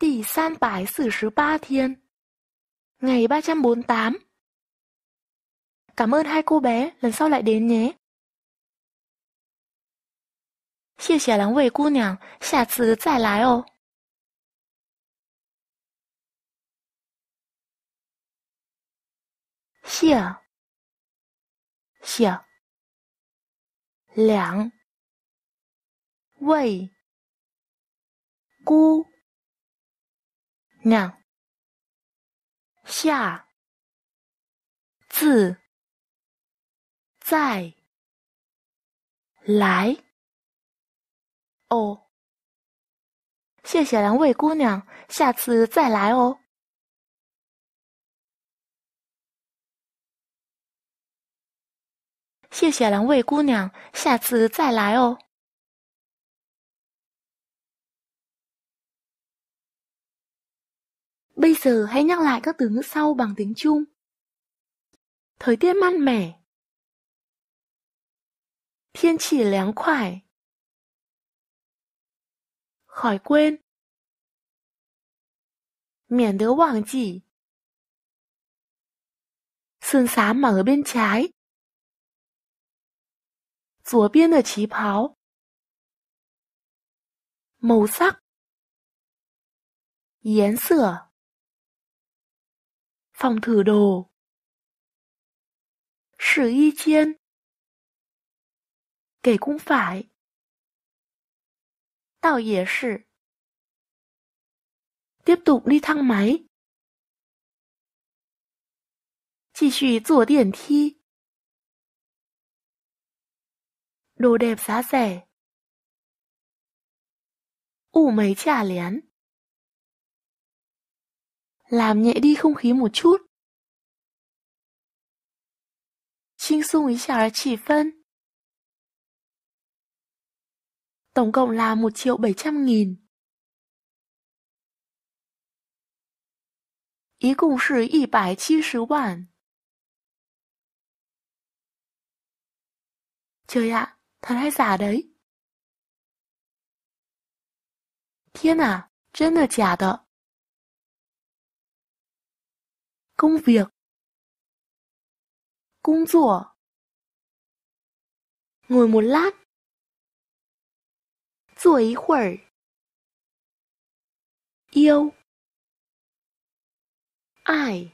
第三百四十 ba thiên. Ngày 348 Cảm ơn hai cô bé, lần sau lại đến nhé. 谢谢两位姑娘，下次再来哦。谢，谢，两位姑。娘，下次再来哦。谢谢两位姑娘，下次再来哦。谢谢两位姑娘，下次再来哦。Bây giờ hãy nhắc lại các từ ngữ sau bằng tiếng Trung. Thời tiết mát mẻ. Thiên chỉ láng khoải. Khỏi quên. Miễn đỡ quảng chỉ. Sườn xám mà ở bên trái. Rùa biên ở chí pháo. Màu sắc. Yến sửa phòng thử đồ. Sử y chiên Kể cũng phải Tạo dĩa sự Tiếp tục đi thang máy Chỉ suy rủa điển thi Đồ đẹp giá rẻ ủ mấy trả lén làm nhẹ đi không khí một chút. Chinh Sung ý chào chỉ phân. Tổng cộng là 1 triệu 700 nghìn. Ý cùng sử 170 bản. Trời ạ, thật hay giả đấy? Thiên à, 真的假的？công việc công rủa ngồi một lát rủa ý khuẩy yêu ải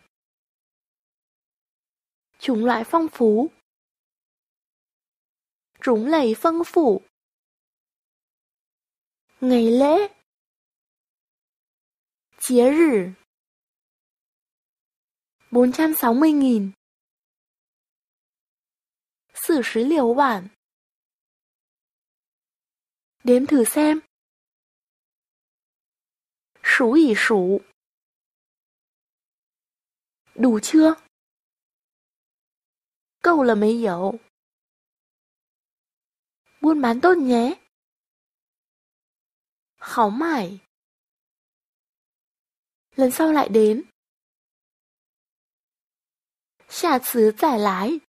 chủng loại phong phú chủng lầy phân phủ ngày lễ 节日460.000 40 liều bản Đếm thử xem Sủ ỉ sủ Đủ chưa? Câu là mấy dấu Buôn bán tốt nhé Khó mải Lần sau lại đến 下次再来。